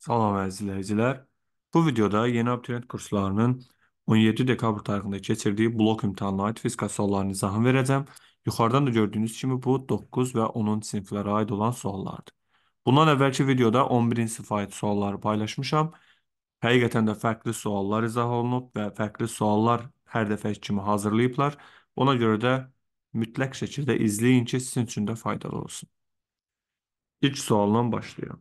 Salam əziz izləyicilər. Bu videoda yeni abituriyent kurslarının 17 dekabr tarixində keçirdiyi blok imtahanına aid fizika suallarının izahını verəcəm. Yuxarıdan da gördüyünüz kimi bu 9 və 10-cu siniflərə aid olan suallardır. Bundan əvvəlki videoda 11-ci sinifə aid sualları paylaşmışam. Həqiqətən də fərqli suallar izah olunub və fərqli suallar hər dəfəki kimi hazırlayıblar. Ona görə də mütləq şəkildə izləyin ki, sizin üçün də faydalı olsun. İlk sualdan başlayıram.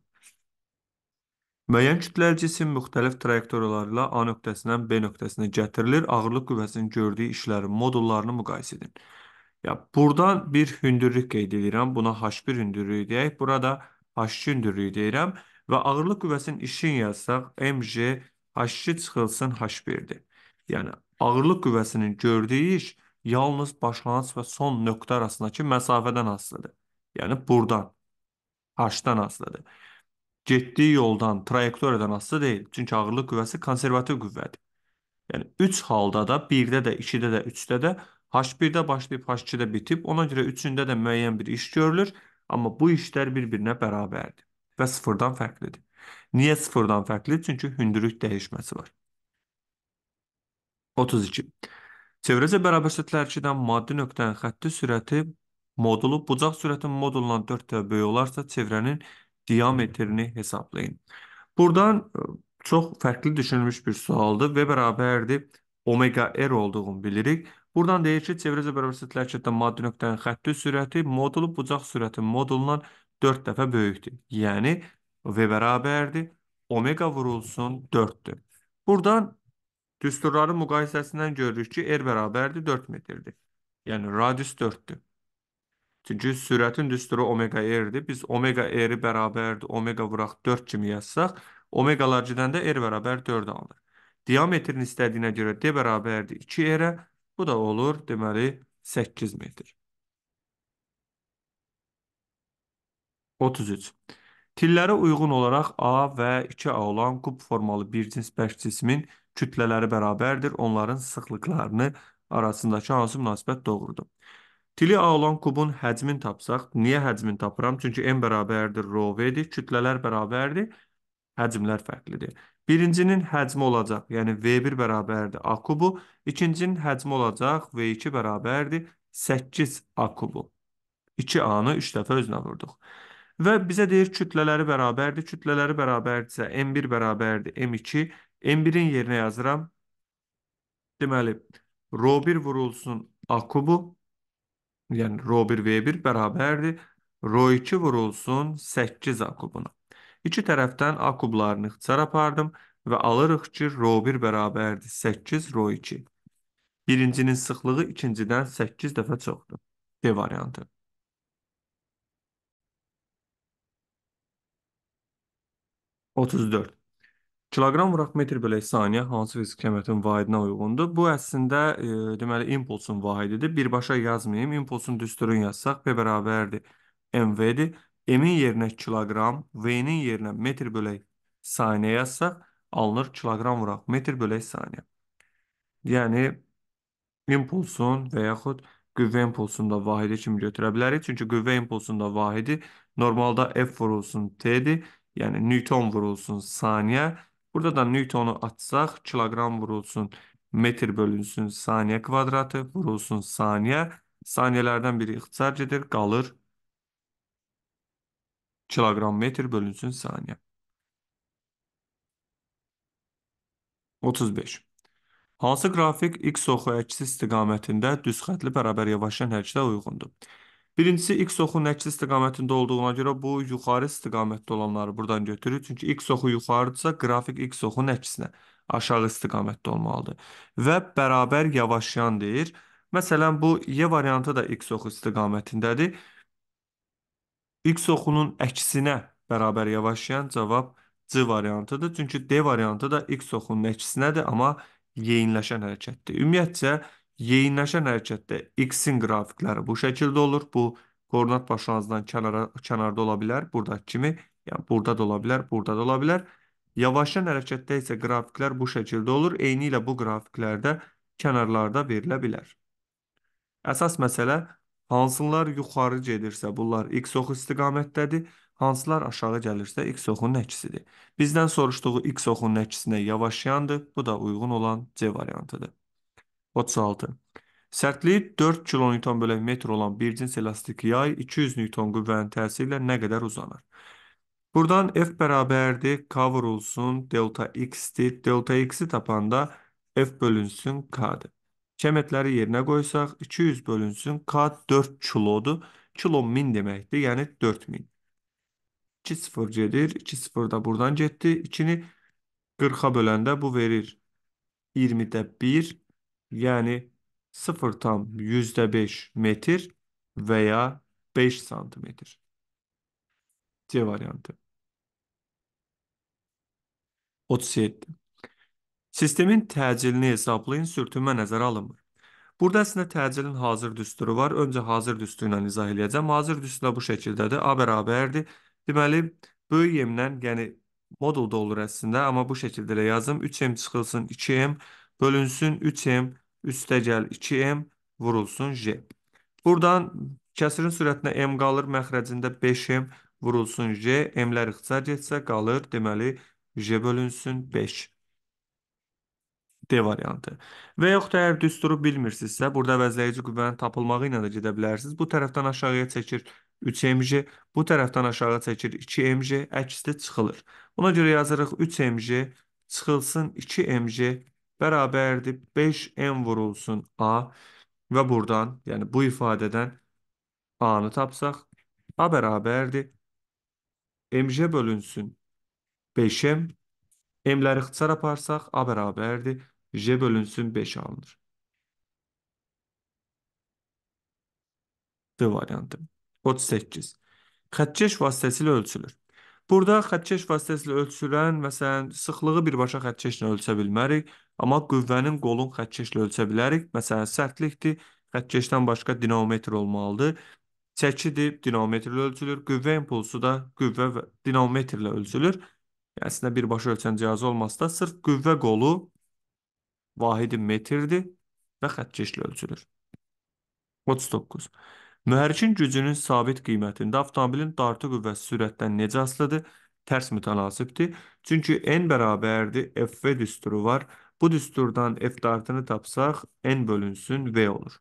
Müəyyən kütləli cisim müxtəlif trayektoriyalarla A nöqtəsindən B nöqtəsinə gətirilir. Ağırlıq qüvvəsinin gördüyü işlərin modullarını müqayisə edin. Ya, buradan bir hündürlük qeyd edirəm. Buna H1 hündürlüyü deyək. Burada H2 hündürlüyü deyirəm. Və ağırlıq qüvvəsinin işin yazsaq, MJ H2 çıxılsın H1-dir. Yəni, ağırlıq qüvvəsinin gördüyü iş yalnız başlanğıc və son nöqtə arasındakı məsafədən asılıdır. Yəni, buradan, H-dan asılıdır getdiyi yoldan, trayektoriyadan asılı deyil. Çünki ağırlıq qüvvəsi konservativ qüvvədir. Yəni 3 halda da, 1-də də, 2-də də, 3-də də, H1-də başlayıb H2-də bitib, ona görə 3-ündə də müəyyən bir iş görülür, amma bu işlər bir-birinə bərabərdir və sıfırdan fərqlidir. Niyə sıfırdan fərqlidir? Çünki hündürlük dəyişməsi var. 32. Çevrəcə bərabər sətlər 2-dən maddi nöqtənin xətti sürəti modulu bucaq sürətinin modulundan 4 dəfə böyük olarsa, çevrənin diametrini hesablayın. Buradan e, çox fərqli düşünülmüş bir sualdır və bərabərdir omega r olduğunu bilirik. Buradan deyir ki, çevrəcə bərabər sətlər hərəkətdə maddi nöqtənin xətti sürəti modulu bucaq sürəti modulundan 4 dəfə böyükdür. Yəni v bərabərdir omega vurulsun 4-dür. Buradan düsturların müqayisəsindən görürük ki, r bərabərdir 4 metrdir. Yəni radius 4-dür. Çünki sürətin düsturu omega r-dir. Biz omega r-i bərabərdir omega vuraq 4 kimi yazsaq, omeqalar gedəndə r er bərabər 4 alır. Diametrin istədiyinə görə d bərabərdir 2 r-ə. Bu da olur, deməli 8 metr. 33. Tillərə uyğun olaraq A və 2A olan kub formalı bir cins bəş cismin kütlələri bərabərdir. Onların sıxlıqlarını arasındakı hansı münasibət doğrudur? Tili A olan kubun həcmin tapsaq, niyə həcmin tapıram? Çünki m bərabərdir ρv-dir, kütlələr bərabərdir, həcmlər fərqlidir. Birincinin həcmi olacaq, yəni v1 bərabərdir a kubu, ikincinin həcmi olacaq v2 bərabərdir 8 a kubu. 2a-nı 3 dəfə özünə vurduq. Və bizə deyir kütlələri bərabərdir, kütlələri bərabərdirsə m1 bərabərdir m2, m1-in yerinə yazıram. Deməli, ρ1 vurulsun a kubu, yəni ρ1 v1 bərabərdir ρ2 vurulsun 8 a kubuna. İki tərəfdən a kublarını ixtisar apardım və alırıq ki, ρ1 bərabərdir 8 ρ2. Birincinin sıxlığı ikincidən 8 dəfə çoxdur. D variantı. Otuz dörd. Kiloqram vuraq metr bölək saniyə hansı fiziki əməliyyatın vahidinə uyğundur? Bu əslində e, deməli impulsun vahididir. Birbaşa yazmayım. Impulsun düsturunu yazsaq P bərabərdir MV-dir. M-in yerinə kiloqram, V-nin yerinə metr bölək saniyə yazsaq alınır kiloqram vuraq metr bölək saniyə. Yəni impulsun və yaxud qüvvə impulsunda vahidi kimi götürə bilərik. Çünki qüvvə impulsunda vahidi normalda F vurulsun T-dir. Yəni Newton vurulsun saniyə Burada da Newtonu atsaq, kiloqram vurulsun, metr bölünsün saniyə kvadratı, vurulsun saniyə. Saniyələrdən biri ixtisar gedir, qalır kiloqram metr bölünsün saniyə. 35. Hansı qrafik x oxu əksi istiqamətində düz xətli bərabər yavaşlayan hərəkətə uyğundur? Birincisi x oxunun əks istiqamətində olduğuna görə bu yuxarı istiqamətdə olanları buradan götürür. Çünki x oxu yuxarıdırsa qrafik x oxunun əksinə aşağı istiqamətdə olmalıdır və bərabər yavaşlayan deyir. Məsələn bu y variantı da x oxu istiqamətindədir. X oxunun əksinə bərabər yavaşlayan cavab C variantıdır. Çünki D variantı da x oxunun əksinədir, amma yeyinləşən hərəkətdir. Ümumiyyətcə Yeyinləşən hərəkətdə x-in qrafikləri bu şəkildə olur. Bu koordinat başlanğıcından kənara, kənarda ola bilər. Buradakı kimi, yəni burada da ola bilər, burada da ola bilər. Yavaşlayan hərəkətdə isə qrafiklər bu şəkildə olur. Eyni ilə bu qrafiklərdə kənarlarda verilə bilər. Əsas məsələ hansılar yuxarı gedirsə, bunlar x oxu istiqamətdədir. Hansılar aşağı gəlirsə x oxunun əksidir. Bizdən soruşduğu x oxunun əksinə yavaşlayandır. Bu da uyğun olan C variantıdır. 36. Sərtliyi 4 kilonewton bölü metr olan bircins elastik yay 200 newton qüvvənin təsiri ilə nə qədər uzanır? Buradan F bərabərdir, K vurulsun, delta x-dir. Delta x-i tapanda F bölünsün K-dir. Kəmətləri yerinə qoysaq 200 bölünsün K 4 kilodur. Kilo 1000 deməkdir, yəni 4000. 2 0 gedir, 2 0 da buradan getdi. 2-ni 40-a böləndə bu verir 20-də 1 Yəni 0,5 metr və ya 5 santimetr. C variantı. 37. Sistemin təcilini hesablayın, sürtünmə nəzərə alınmır. Burada əslində təcilin hazır düsturu var. Öncə hazır düsturu ilə izah edəcəm. Hazır düsturu bu şəkildədir. A bərabərdir. Deməli, böyük M-dən, yəni modulda olur əslində, amma bu şəkildə də yazım. 3M çıxılsın 2M, bölünsün 3m, üstə gəl 2m, vurulsun j. Buradan kəsirin sürətinə m qalır, məxrəcində 5m, vurulsun j, m-lər ixtisar getsə qalır, deməli j bölünsün 5. D variantı. Və yox da əgər düsturu bilmirsinizsə, burada əvəzləyici qüvvənin tapılmağı ilə də gedə bilərsiniz. Bu tərəfdən aşağıya çəkir 3mj, bu tərəfdən aşağı çəkir 2mj, əksli çıxılır. Buna görə yazırıq 3mj çıxılsın 2mj bərabərdir 5n vurulsun a və buradan yəni bu ifadədən a-nı tapsaq a bərabərdir mj bölünsün 5m m-ləri ixtisar aparsaq a bərabərdir j bölünsün 5 alınır. D variantı. 38. Xətkeş vasitəsilə ölçülür. Burada xətkeş vasitəsilə ölçülən, məsələn, sıxlığı birbaşa xətkeşlə ölçə bilmərik. Amma qüvvənin qolun xəttkeşlə ölçə bilərik. Məsələn, sərtlikdir, xəttkeşdən başqa dinamometr olmalıdır. Çəkidir, dinamometrlə ölçülür. Qüvvə impulsu da qüvvə və dinamometrlə ölçülür. Yəni əslində birbaşa ölçən cihazı olmasa da sırf qüvvə qolu vahidi metrdir və xəttkeşlə ölçülür. 39. Mühərrikin gücünün sabit qiymətində avtomobilin dartı qüvvəsi sürətdən necə asılıdır? Tərs mütənasibdir. Çünki N bərabərdir, FV düsturu var. Bu düsturdan f dartını tapsaq, n bölünsün v olur.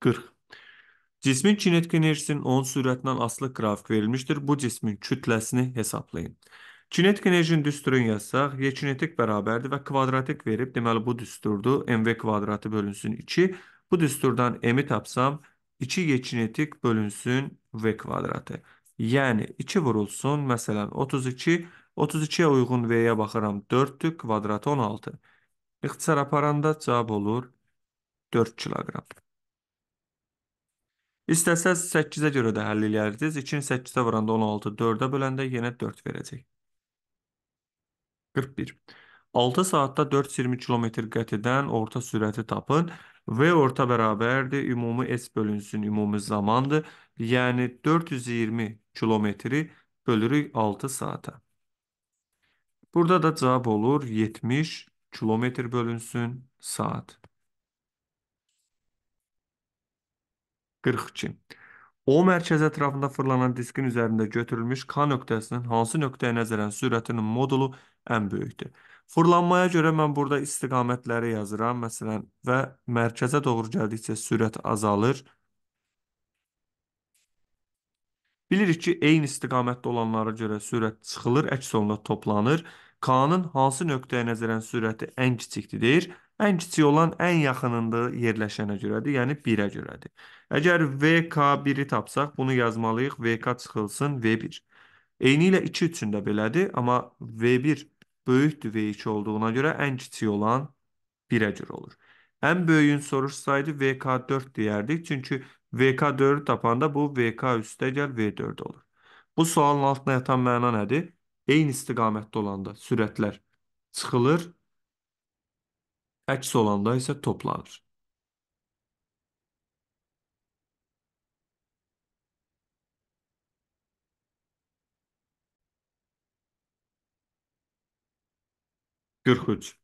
40. Cismin kinetik enerjisinin 10 sürətindən asılı qrafik verilmişdir. Bu cismin kütləsini hesablayın. Kinetik enerjinin düsturunu yazsaq, y kinetik bərabərdir və kvadratik verib, deməli bu düsturdur. mv kvadratı bölünsün 2. Bu düsturdan m-i tapsam, 2y kinetik bölünsün v kvadratı. Yəni 2 vurulsun, məsələn 32 32-yə uyğun V-yə baxıram. 4-dür, kvadratı 16. İxtisar aparanda cavab olur 4 kiloqram. İstəsəz 8-ə görə də həll edərdiniz. 2-ni 8-ə vuranda 16, 4-ə böləndə yenə 4 verəcək. 41. 6 saatda 420 kilometr qət edən orta sürəti tapın. V orta bərabərdir, ümumi S bölünsün, ümumi zamandır. Yəni 420 kilometri bölürük 6 saata. Burada da cavab olur 70 kilometr bölünsün saat. 42. O mərkəz ətrafında fırlanan diskin üzərində götürülmüş K nöqtəsinin hansı nöqtəyə nəzərən sürətinin modulu ən böyükdür? Fırlanmaya görə mən burada istiqamətləri yazıram, məsələn, və mərkəzə doğru gəldikcə sürət azalır Bilirik ki, eyni istiqamətdə olanlara görə sürət çıxılır, əks olunanda toplanır. K-nın hansı nöqtəyə nəzərən sürəti ən kiçikdir? Ən kiçik olan ən yaxınında yerləşənə görədir, yəni 1-ə görədir. Əgər VK1-i tapsaq, bunu yazmalıyıq. VK çıxılsın V1. Eyni ilə 2 üçün də belədir, amma V1 böyükdür V2 olduğuna görə ən kiçik olan 1-ə görə olur. Ən böyüyün soruşsaydı VK4 deyərdik, çünki VK4-ü tapanda bu VK üstə gəl V4 olur. Bu sualın altına yatan məna nədir? Eyni istiqamətdə olanda sürətlər çıxılır, əks olanda isə toplanır. Qırx üç.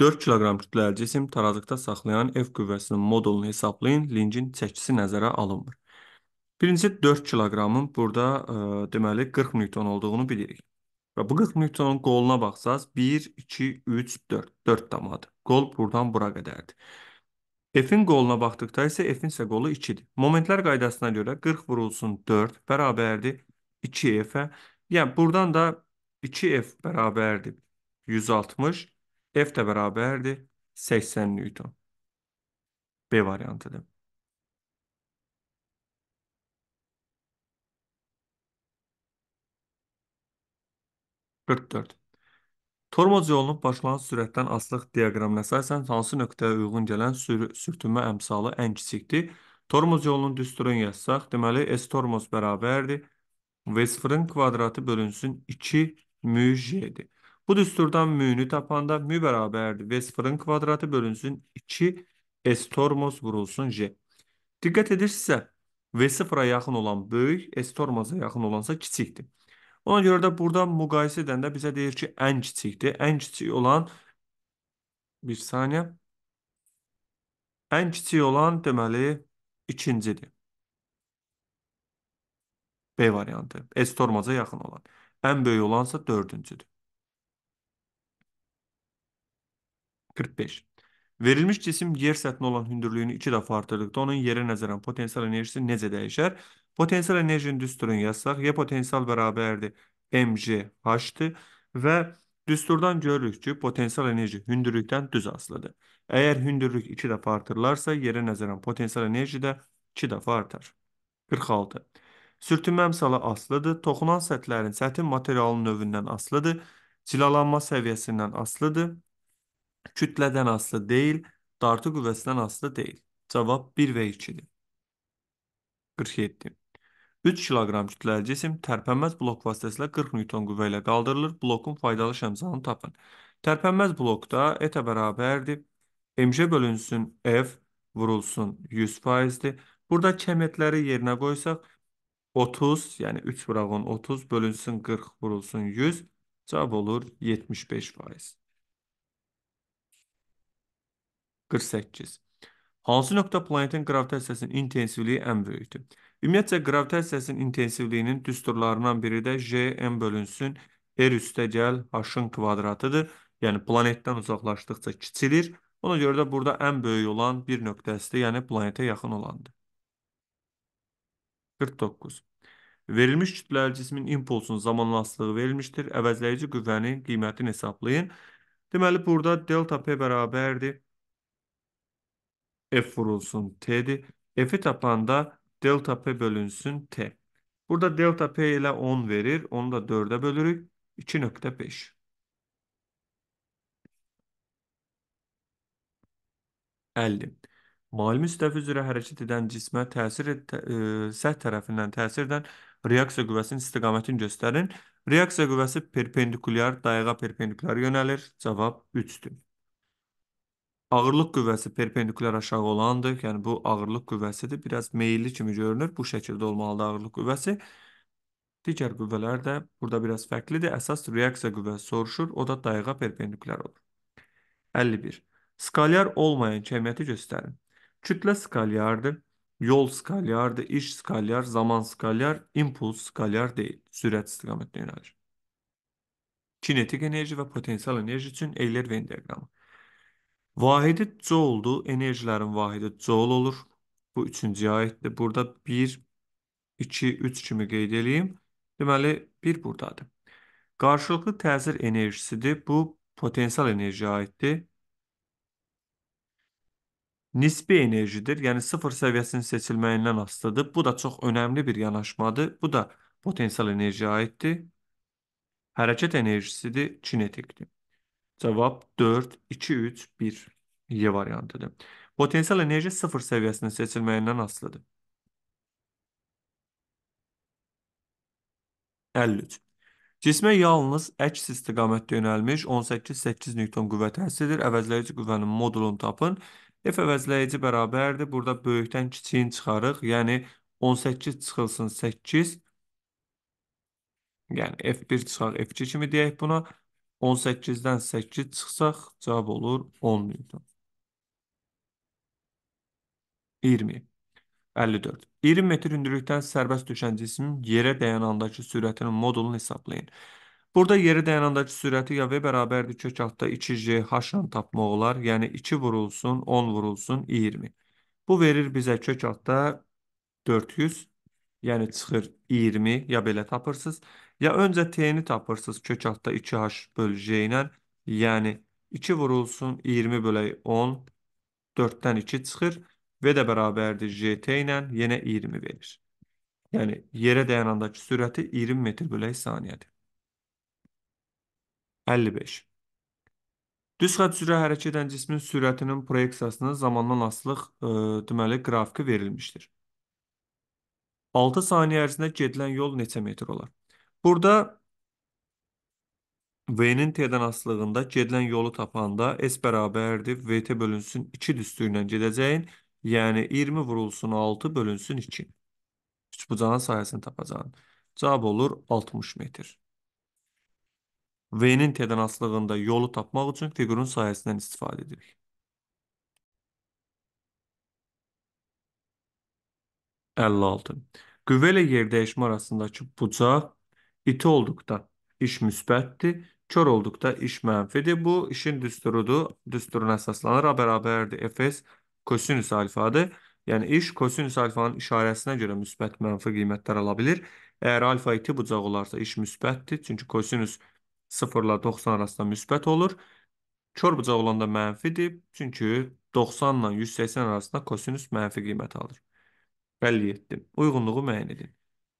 4 kiloqram kütləli cisim tarazlıqda saxlayan F qüvvəsinin modulunu hesablayın. Linkin çəkisi nəzərə alınmır. Birinci 4 kiloqramın burada ə, e, deməli 40 newton olduğunu bilirik. Və bu 40 newtonun qoluna baxsaz 1 2 3 4 4 damadır. Qol burdan bura qədərdir. F-in qoluna baxdıqda isə F-in isə qolu 2-dir. Momentlər qaydasına görə 40 vurulsun 4 bərabərdir 2F-ə. Yəni buradan da 2F bərabərdir 160 F də bərabərdir 80 Newton. B variantıdır. Tormoz yolunun başlanğıc sürətdən aslıq diaqramına əsasən hansı nöqtəyə uyğun gələn sür sürtünmə əmsalı ən kiçikdir? Tormoz yolunun düsturunu yazsaq, deməli S tormoz bərabərdir V0-ın kvadratı bölünsün 2 μ j-dir. Bu düsturdan mü'nü tapanda mü beraberdir. Ve sıfırın kvadratı bölünsün 2 S tormoz vurulsun J. Dikkat edirsə, V sıfıra yaxın olan böyük, S tormoza yaxın olansa kiçikdir. Ona görə də burada müqayisə edəndə bizə deyir ki, ən kiçikdir. Ən kiçik olan, bir saniyə, ən kiçik olan deməli ikincidir. B variantı. S tormaza yaxın olan. Ən böyük olansa dördüncüdür. 45. Verilmiş cisim yer səthinə olan hündürlüyünü 2 dəfə artırdıqda onun yerə nəzərən potensial enerjisi necə dəyişər? Potensial enerjinin düsturunu yazsaq, Y potensial bərabərdir mgh-dir və düsturdan görürük ki, potensial enerji hündürlükdən düz asılıdır. Əgər hündürlük 2 dəfə artırılarsa, yerə nəzərən potensial enerji də 2 dəfə artar. 46. Sürtünmə əmsalı asılıdır. Toxunan səthlərin səthi materialın növündən asılıdır. Cilalanma səviyyəsindən asılıdır kütlədən asılı deyil, dartı qüvvəsindən asılı deyil. Cavab 1 və 2-dir. 47. 3 kiloqram kütləli cisim tərpənməz blok vasitəsilə 40 newton qüvvə ilə qaldırılır. Blokun faydalı şəmzalını tapın. Tərpənməz blokda etə bərabərdir. MJ bölünsün F vurulsun 100%-dir. Burada kəmiyyətləri yerinə qoysaq 30, yəni 3 vurağın 30 bölünsün 40 vurulsun 100, cavab olur 75%. 48. Hansı nöqtə planetin gravitasiyasının intensivliyi ən böyükdür? Ümumiyyətcə, gravitasiyasının intensivliyinin düsturlarından biri də Jm bölünsün R üstə gəl H-ın kvadratıdır. Yəni, planetdən uzaqlaşdıqca kiçilir. Ona görə də burada ən böyük olan bir nöqtəsidir, yəni planetə yaxın olandır. 49. Verilmiş kütləli cismin impulsun zamanlasılığı verilmişdir. Əvəzləyici qüvvənin qiymətini hesablayın. Deməli, burada delta P bərabərdir. F vurulsun T'dir. F'i tapanda delta P bölünsün T. Burada delta P ile 10 verir. Onu da 4'e bölürük. 2.5. Əlli. Mali müstəvi üzrə hərəkət edən cismə təsir et, ə, e, səh tərəfindən təsir edən reaksiya qüvvəsinin istiqamətini göstərin. Reaksiya qüvvəsi perpendikulyar, dayağa perpendikulyar yönəlir. Cavab 3-dür. Ağırlıq qüvvəsi perpendikulyar aşağı olandır. Yəni bu ağırlıq qüvvəsidir. Biraz meyilli kimi görünür. Bu şəkildə olmalıdır ağırlıq qüvvəsi. Digər qüvvələr də burada biraz fərqlidir. Əsas reaksiya qüvvəsi soruşur. O da dayığa perpendikulyar olur. 51. Skalyar olmayan kəmiyyəti göstərin. Kütlə skalyardır. Yol skalyardır, iş skalyar, zaman skalyar, impuls skalyar deyil. Sürət istiqamətinə yönəlir. Kinetik enerji və potensial enerji üçün Eyler-Veyn diaqramı. Vahidi couldu, enerjilərin vahidi coul olur. Bu üçüncü aiddir. Burada 1, 2, 3 kimi qeyd edeyim. Deməli, 1 buradadır. Qarşılıqlı təsir enerjisidir. Bu, potensial enerjiyə aiddir. Nisbi enerjidir. Yəni, sıfır səviyyəsinin seçilməyindən asılıdır. Bu da çox önəmli bir yanaşmadır. Bu da potensial enerjiyə aiddir. Hərəkət enerjisidir, kinetikdir. Cavab 4, 2, 3, 1 Y variantıdır. Potensial enerji sıfır səviyyəsinin seçilməyindən asılıdır. 53. Cismə yalnız əks istiqamətdə yönəlmiş 18-8 Newton qüvvə təsiridir. Əvəzləyici qüvvənin modulunu tapın. F əvəzləyici bərabərdir. Burada böyükdən kiçiyin çıxarıq. Yəni 18 çıxılsın 8. Yəni F1 çıxaq F2 kimi deyək buna. 18-dən 8 çıxsaq cavab olur 10 Newton. 20. 54. 20 metr hündürlükdən sərbəst düşən cismin yerə dayanandakı sürətinin modulunu hesablayın. Burada yerə dayanandakı sürəti ya V bərabərdir kök altda 2J H ilə tapmaq olar. Yəni 2 vurulsun, 10 vurulsun, 20. Bu verir bizə kök altda 400, yəni çıxır 20 ya belə tapırsınız. Ya öncə T-ni tapırsınız kök altda 2H bölü J ilə. Yəni 2 vurulsun 20 bölək 10. 4-dən 2 çıxır. V də bərabərdir JT ilə yenə 20 verir. Yəni yerə dayanandakı sürəti 20 metr bölək saniyədir. 55. Düz xətt üzrə hərəkət edən cismin sürətinin proyeksiyasının zamandan asılıq e, deməli qrafiki verilmişdir. 6 saniyə ərzində gedilən yol neçə metr olar? Burada V-nin T-dən asılığında gedilən yolu tapanda S bərabərdir VT bölünsün 2 düstü ilə gedəcəyin. Yəni 20 vurulsun 6 bölünsün 2. Üçbucağın sayəsini tapacağın. Cavab olur 60 metr. V-nin T-dən asılığında yolu tapmaq üçün figurun sayəsindən istifadə edirik. Qüvvə ilə yer dəyişmə arasındakı bucaq İti olduqda iş müsbətdir, kör olduqda iş mənfidir. Bu işin düsturudur. Düsturuna əsaslanaraq bərabərdir Fs kosinus alfadır. Yəni iş kosinus alfanın işarəsinə görə müsbət mənfi qiymətlər ala bilir. Əgər alfa iti bucaq olarsa iş müsbətdir, çünki kosinus 0 ilə 90 arasında müsbət olur. Kör bucaq olanda mənfidir, çünki 90 ilə 180 arasında kosinus mənfi qiymət alır. 57. Uyğunluğu müəyyən edin.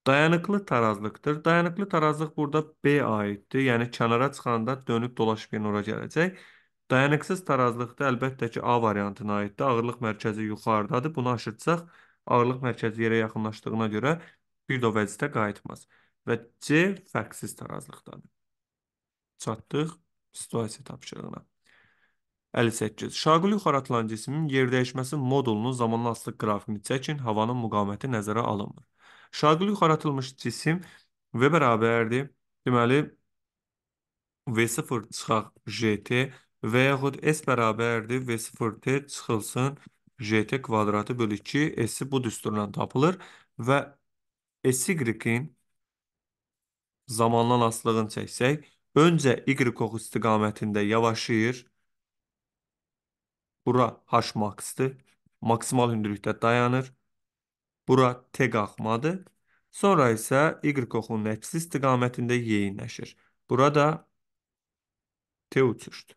Dayanıqlı tarazlıqdır. Dayanıqlı tarazlıq burada B aiddir. Yəni kənara çıxanda dönüb dolaşıb yenə ora gələcək. Dayanıqsız tarazlıqda əlbəttə ki A variantına aiddir. Ağırlıq mərkəzi yuxarıdadır. Bunu aşırtsaq ağırlıq mərkəzi yerə yaxınlaşdığına görə bir də o vəzifə qayıtmaz. Və C fərqsiz tarazlıqdadır. Çatdıq situasiya tapşırığına. 58. Şaquli yuxarı atılan cismin yerdəyişməsi modulunun zamanlı asılıq qrafikini çəkin. Havanın müqaməti nəzərə alınmır. Şaqlıq yaradılmış cisim V bərabərdir. Deməli V0 çıxaq JT və yaxud S bərabərdir V0T çıxılsın JT kvadratı bölü 2 S-i bu düsturla tapılır və S-Y-in zamandan asılığını çəksək, öncə Y oxu istiqamətində yavaşıyır. Bura H maxdır. Maksimal hündürlükdə dayanır. Bura T qalxmadır. Sonra isə Y oxunun əksi istiqamətində yeyinləşir. Burada T uçuşdur.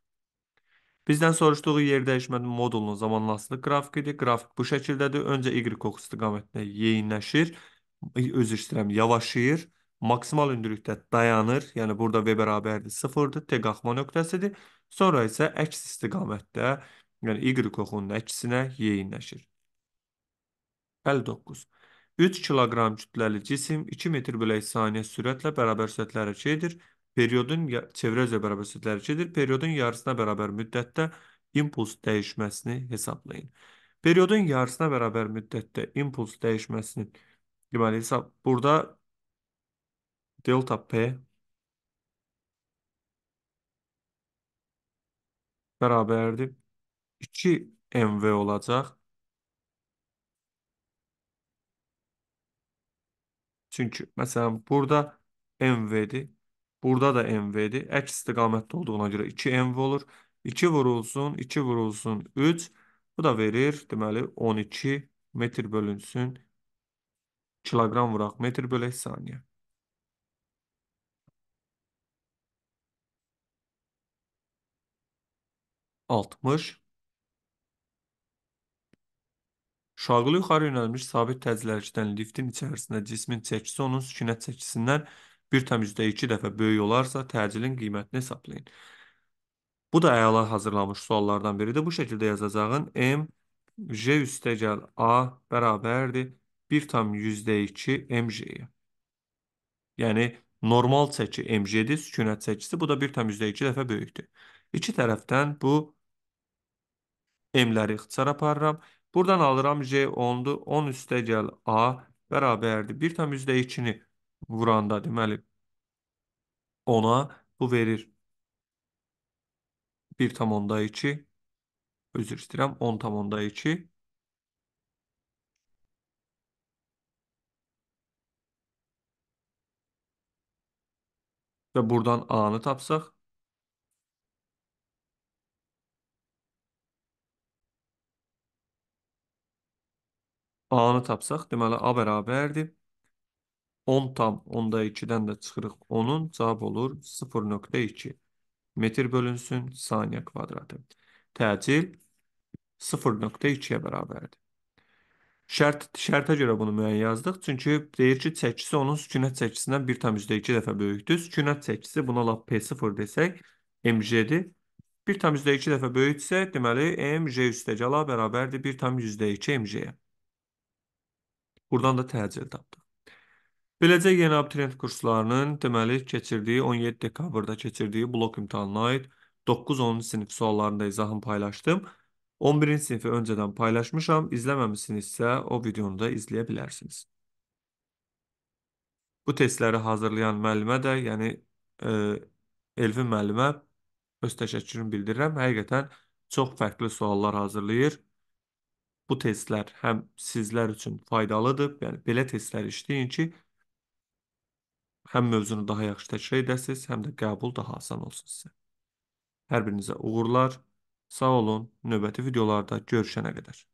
Bizdən soruşduğu yer dəyişmənin modulunun zamanlasılıq qrafikidir. Qrafik bu şəkildədir. Öncə Y oxu istiqamətində yeyinləşir. Özür istəyirəm, yavaşıyır. Maksimal hündürlükdə dayanır. Yəni burada V bərabərdir 0-dır. T qalxma nöqtəsidir. Sonra isə əks istiqamətdə, yəni Y oxunun əksinə yeyinləşir. Bəli 9. 3 kiloqram kütləli cisim 2 metr bölək saniyə sürətlə bərabər sürətlə hərəkət edir. Periodun çevrə üzrə bərabər sürətlə hərəkət edir. Periodun yarısına bərabər müddətdə impuls dəyişməsini hesablayın. Periodun yarısına bərabər müddətdə impuls dəyişməsinin deməli hesab burada delta p bərabərdir 2 mv olacaq. Çünki məsələn burada MV-dir. Burada da MV-dir. Əks istiqamətdə olduğuna görə 2 MV olur. 2 vurulsun, 2 vurulsun 3. Bu da verir, deməli 12 metr bölünsün kiloqram vuraq metr bölək saniyə. Altmış. Şaqlı yuxarı yönəlmiş sabit təzlərçidən liftin içərisində cismin çəkisi onun sükunət çəkisindən 1,2 dəfə böyük olarsa təcilin qiymətini hesablayın. Bu da əla hazırlamış suallardan biridir. Bu şəkildə yazacağın M J üstəgəl A bərabərdir 1,2 MJ-yə. Yəni normal çəki MJ-dir, sükunət çəkisi bu da 1,2 dəfə böyükdür. İki tərəfdən bu M-ləri ixtisar aparıram. Buradan alıram J 10-dur. 10 üstə gəl A bərabərdir. 1,2-ni vuranda deməli 10-a bu verir 1,2 özür istəyirəm 10,2 və buradan A-nı tapsaq A-nı tapsaq, deməli A bərabərdir. 10 tam 10-da 2-dən də çıxırıq 10-un cavab olur 0.2 metr bölünsün saniyə kvadratı. Təcil 0.2-yə bərabərdir. Şərt, şərtə görə bunu müəyyən yazdıq. Çünki deyir ki, çəkisi onun sükunət çəkisindən 1,2 dəfə böyükdür. Sükunət çəkisi buna lap P0 desək, MJ-dir. 1,2 dəfə böyüksə, deməli MJ üstəgəla bərabərdir 1,2 MJ-yə. Buradan da təcil tapdı. Beləcə yeni abituriyent kurslarının deməli keçirdiyi 17 dekabrda keçirdiyi blok imtahanına aid 9-10-cu sinif suallarında izahımı paylaşdım. 11-ci sinifi öncədən paylaşmışam. İzləməmisinizsə o videonu da izləyə bilərsiniz. Bu testləri hazırlayan müəllimə də, yəni e, Elvin müəllimə öz təşəkkürümü bildirirəm. Həqiqətən çox fərqli suallar hazırlayır bu testlər həm sizlər üçün faydalıdır. Yəni belə testlər işləyin ki, həm mövzunu daha yaxşı təkrar edəsiniz, həm də qəbul daha asan olsun sizə. Hər birinizə uğurlar. Sağ olun. Növbəti videolarda görüşənə qədər.